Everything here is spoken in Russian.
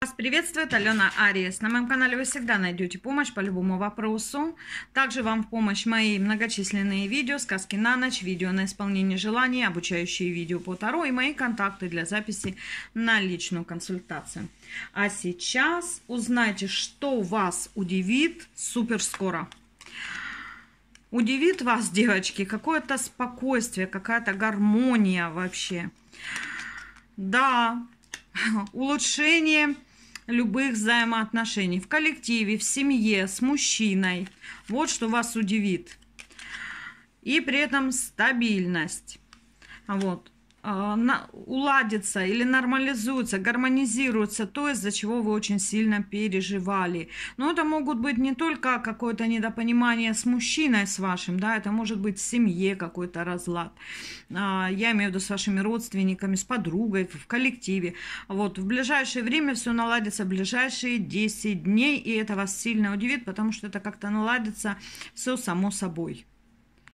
Вас приветствует Алена Ариес. На моем канале вы всегда найдете помощь по любому вопросу. Также вам в помощь мои многочисленные видео, сказки на ночь, видео на исполнение желаний, обучающие видео по Таро и мои контакты для записи на личную консультацию. А сейчас узнайте, что вас удивит супер скоро. Удивит вас, девочки, какое-то спокойствие, какая-то гармония вообще. Да, улучшение любых взаимоотношений. В коллективе, в семье, с мужчиной. Вот что вас удивит. И при этом стабильность. Вот. Э, уладится или нормализуется, гармонизируется то, из-за чего вы очень сильно переживали. Но это могут быть не только какое-то недопонимание с мужчиной, с вашим, да, это может быть в семье какой-то разлад. А, я имею в виду с вашими родственниками, с подругой, в коллективе. Вот, в ближайшее время все наладится, в ближайшие 10 дней, и это вас сильно удивит, потому что это как-то наладится все само собой.